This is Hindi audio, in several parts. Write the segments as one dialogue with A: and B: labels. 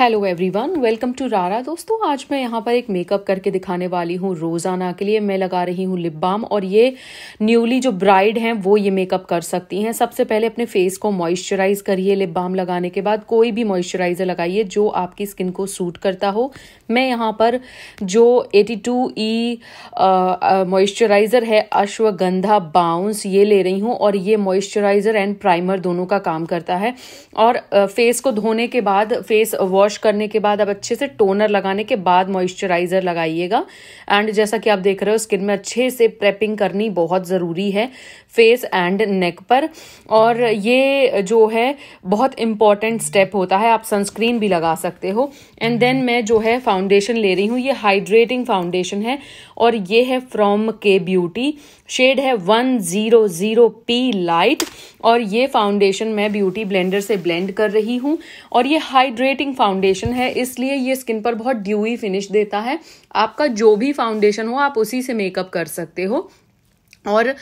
A: हेलो एवरीवन वेलकम टू रारा दोस्तों आज मैं यहाँ पर एक मेकअप करके दिखाने वाली हूँ रोज़ाना के लिए मैं लगा रही हूँ लिप बाम और ये न्यूली जो ब्राइड हैं वो ये मेकअप कर सकती हैं सबसे पहले अपने फेस को मॉइस्चराइज करिए लिप बाम लगाने के बाद कोई भी मॉइस्चराइज़र लगाइए जो आपकी स्किन को सूट करता हो मैं यहाँ पर जो एटी टू ई मॉइस्चराइज़र है अश्वगंधा बाउंस ये ले रही हूँ और ये मॉइस्चराइज़र एंड प्राइमर दोनों का काम करता है और फेस को धोने के बाद फेस वॉश वॉश करने के बाद अब अच्छे से टोनर लगाने के बाद मॉइस्चराइज़र लगाइएगा एंड जैसा कि आप देख रहे हो स्किन में अच्छे से प्रेपिंग करनी बहुत ज़रूरी है फेस एंड नेक पर और ये जो है बहुत इंपॉर्टेंट स्टेप होता है आप सनस्क्रीन भी लगा सकते हो एंड देन हम्म। मैं जो है फाउंडेशन ले रही हूँ ये हाइड्रेटिंग फाउंडेशन है और ये है फ्रॉम के ब्यूटी शेड है one zero zero P light और ये फाउंडेशन मैं ब्यूटी ब्लेंडर से ब्लेंड कर रही हूँ और ये हाइड्रेटिंग फाउंडेशन फाउंडेशन है इसलिए ये स्किन पर बहुत ड्यूई फिनिश देता है आपका जो भी फाउंडेशन हो आप उसी से मेकअप कर सकते हो और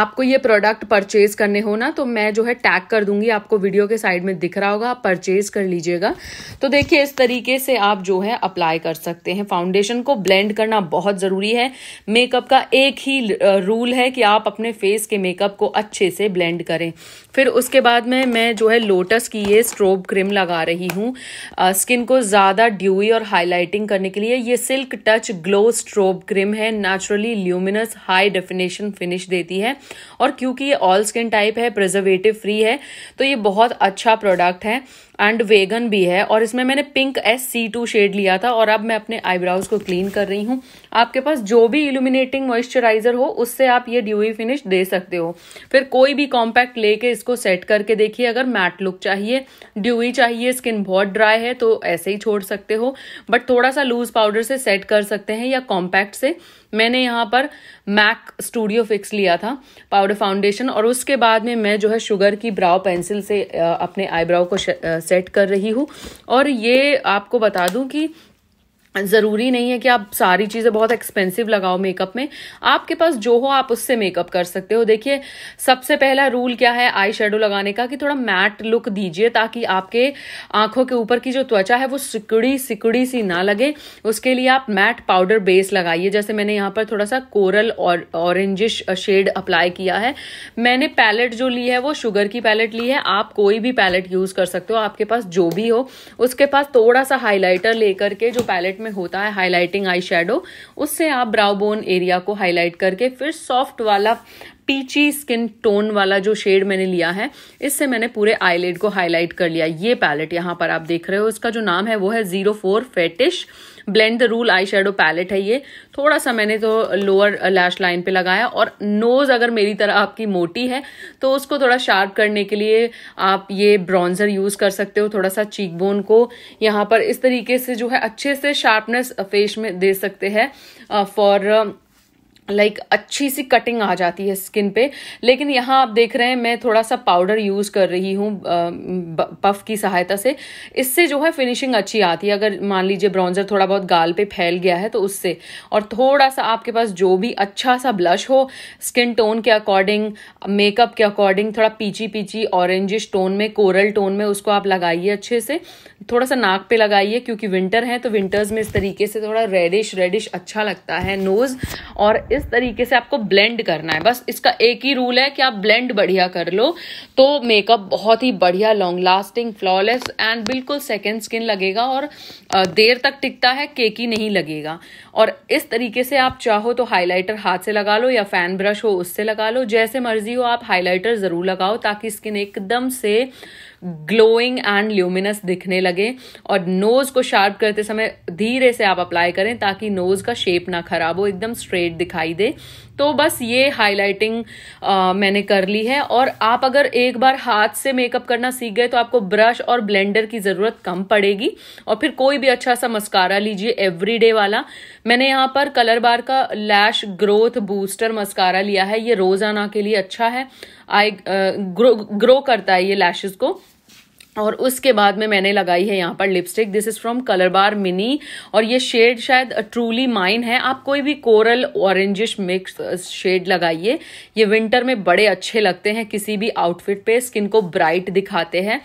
A: आपको ये प्रोडक्ट परचेज करने हो ना तो मैं जो है टैग कर दूंगी आपको वीडियो के साइड में दिख रहा होगा आप परचेज कर लीजिएगा तो देखिए इस तरीके से आप जो है अप्लाई कर सकते हैं फाउंडेशन को ब्लेंड करना बहुत ज़रूरी है मेकअप का एक ही रूल है कि आप अपने फेस के मेकअप को अच्छे से ब्लेंड करें फिर उसके बाद में मैं जो है लोटस की ये स्ट्रोब क्रीम लगा रही हूँ स्किन को ज़्यादा ड्यूई और हाईलाइटिंग करने के लिए ये silk touch glow strobe cream है naturally luminous high definition finish finish देती है और क्योंकि ये ऑल स्किन टाइप है प्रिजर्वेटिव फ्री है तो ये बहुत अच्छा प्रोडक्ट है एंड वेगन भी है और इसमें मैंने pink S C two shade लिया था और अब मैं अपने आईब्राउज को क्लीन कर रही हूँ आपके पास जो भी इल्यूमिनेटिंग मॉइस्चराइजर हो उससे आप ये ड्यूई फिनिश दे सकते हो फिर कोई भी कॉम्पैक्ट लेके इसको सेट करके देखिए अगर मैट लुक चाहिए ड्यूई चाहिए स्किन बहुत ड्राई है तो ऐसे ही छोड़ सकते हो बट थोड़ा सा लूज पाउडर से सेट कर सकते हैं या कॉम्पैक्ट से मैंने यहाँ पर मैक स्टूडियो फिक्स लिया था पाउडर फाउंडेशन और उसके बाद में मैं जो है शुगर की ब्राउ पेंसिल से अपने आईब्राउ को सेट कर रही हूँ और ये आपको बता दूँ कि ज़रूरी नहीं है कि आप सारी चीज़ें बहुत एक्सपेंसिव लगाओ मेकअप में आपके पास जो हो आप उससे मेकअप कर सकते हो देखिए सबसे पहला रूल क्या है आई शेडो लगाने का कि थोड़ा मैट लुक दीजिए ताकि आपके आंखों के ऊपर की जो त्वचा है वो सिकुड़ी सिकुड़ी सी ना लगे उसके लिए आप मैट पाउडर बेस लगाइए जैसे मैंने यहाँ पर थोड़ा सा कोरल और ऑरेंजिश शेड अप्लाई किया है मैंने पैलेट जो ली है वो शुगर की पैलेट ली है आप कोई भी पैलेट यूज़ कर सकते हो आपके पास जो भी हो उसके पास थोड़ा सा हाईलाइटर लेकर के जो पैलेट में होता है हाईलाइटिंग आई शेडो उससे आप ब्राउ बोन एरिया को हाईलाइट करके फिर सॉफ्ट वाला पीची स्किन टोन वाला जो शेड मैंने लिया है इससे मैंने पूरे आईलेट को हाईलाइट कर लिया ये पैलेट यहाँ पर आप देख रहे हो इसका जो नाम है वो है zero four fetish blend the rule eye shadow palette है ये थोड़ा सा मैंने तो लोअर लैश लाइन पे लगाया और नोज अगर मेरी तरह आपकी मोटी है तो उसको थोड़ा शार्प करने के लिए आप ये ब्रॉन्जर यूज कर सकते हो थोड़ा सा चीक बोन को यहाँ पर इस तरीके से जो है अच्छे से शार्पनेस फेस में दे सकते हैं फॉर uh, लाइक like, अच्छी सी कटिंग आ जाती है स्किन पे लेकिन यहाँ आप देख रहे हैं मैं थोड़ा सा पाउडर यूज़ कर रही हूँ पफ की सहायता से इससे जो है फिनिशिंग अच्छी आती है अगर मान लीजिए ब्राउन्जर थोड़ा बहुत गाल पे फैल गया है तो उससे और थोड़ा सा आपके पास जो भी अच्छा सा ब्लश हो स्किन टोन के अकॉर्डिंग मेकअप के अकॉर्डिंग थोड़ा पीची पीची ऑरेंजिश टोन में कोरल टोन में उसको आप लगाइए अच्छे से थोड़ा सा नाक पे लगाइए क्योंकि विंटर है तो विंटर्स में इस तरीके से थोड़ा रेडिश रेडिश अच्छा लगता है नोज़ और इस तरीके से आपको ब्लेंड करना है बस इसका एक ही रूल है कि आप ब्लेंड बढ़िया कर लो तो मेकअप बहुत ही बढ़िया लॉन्ग लास्टिंग फ्लॉलेस एंड बिल्कुल सेकेंड स्किन लगेगा और देर तक टिकता है केकी नहीं लगेगा और इस तरीके से आप चाहो तो हाइलाइटर हाथ से लगा लो या फैन ब्रश हो उससे लगा लो जैसे मर्जी हो आप हाइलाइटर ज़रूर लगाओ ताकि स्किन एकदम से ग्लोइंग एंड ल्यूमिनस दिखने लगे और नोज को शार्प करते समय धीरे से आप अप्लाई करें ताकि नोज का शेप ना खराब हो एकदम स्ट्रेट दिखाई दे तो बस ये हाईलाइटिंग मैंने कर ली है और आप अगर एक बार हाथ से मेकअप करना सीख गए तो आपको ब्रश और ब्लेंडर की ज़रूरत कम पड़ेगी और फिर कोई भी अच्छा सा मस्कारा लीजिए एवरीडे वाला मैंने यहाँ पर कलर बार का लैश ग्रोथ बूस्टर मस्कारा लिया है ये रोज़ाना के लिए अच्छा है आई ग्रो ग्रो करता है ये लैशेज़ को और उसके बाद में मैंने लगाई है यहाँ पर lipstick this is from colour bar mini और ये शेड शायद ट्रूली uh, माइन है आप कोई भी कोरल ऑरेंजिश मिक्स शेड लगाइए ये विंटर में बड़े अच्छे लगते हैं किसी भी आउटफिट पे स्किन को ब्राइट दिखाते हैं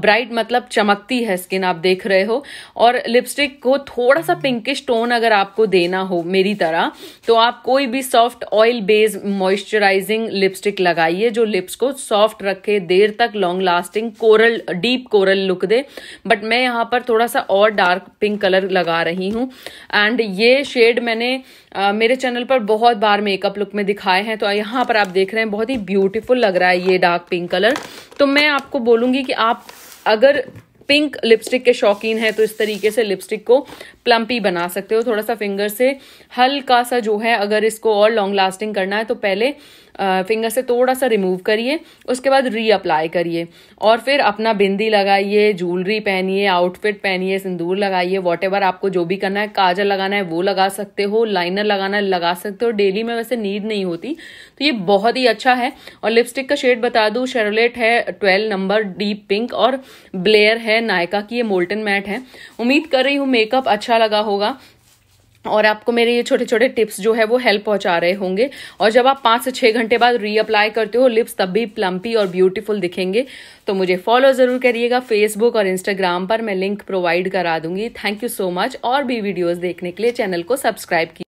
A: ब्राइट uh, मतलब चमकती है स्किन आप देख रहे हो और लिपस्टिक को थोड़ा सा पिंकिश टोन अगर आपको देना हो मेरी तरह तो आप कोई भी soft oil based moisturising lipstick लगाइए जो लिप्स को सॉफ्ट रखे देर तक long lasting coral deep coral look दे बट मैं यहाँ पर थोड़ा सा और डार्क पिंक कलर लगा रही हूँ एंड ये शेड मैंने आ, मेरे चैनल पर बहुत बार मेकअप लुक में दिखाए हैं तो यहाँ पर आप देख रहे हैं बहुत ही ब्यूटीफुल लग रहा है ये डार्क पिंक कलर तो मैं आपको बोलूँगी कि आप अगर पिंक लिपस्टिक के शौकीन है तो इस तरीके से लिपस्टिक को प्लम्पी बना सकते हो थोड़ा सा फिंगर से हल्का सा जो है अगर इसको और लॉन्ग लास्टिंग करना है तो पहले फिंगर से थोड़ा सा रिमूव करिए उसके बाद रीअप्लाई करिए और फिर अपना बिंदी लगाइए ज्वेलरी पहनिए आउटफिट पहनिए सिंदूर लगाइए वॉट आपको जो भी करना है काजल लगाना है वो लगा सकते हो लाइनर लगाना लगा सकते हो डेली में वैसे नीड नहीं होती तो ये बहुत ही अच्छा है और लिपस्टिक का शेड बता दूँ शेरोलेट है ट्वेल्व नंबर डीप पिंक और ब्लेयर है है नायका की ये मोल्टन मैट है उम्मीद कर रही हूँ मेकअप अच्छा लगा होगा और आपको मेरे ये छोटे छोटे टिप्स जो है वो हेल्प पहुंचा रहे होंगे और जब आप पाँच से छः घंटे बाद रीअप्लाई करते हो लिप्स तब भी प्लम्पी और ब्यूटीफुल दिखेंगे तो मुझे फॉलो ज़रूर करिएगा फेसबुक और इंस्टाग्राम पर मैं लिंक प्रोवाइड करा दूंगी थैंक यू सो मच और भी वीडियोज़ देखने के लिए चैनल को सब्सक्राइब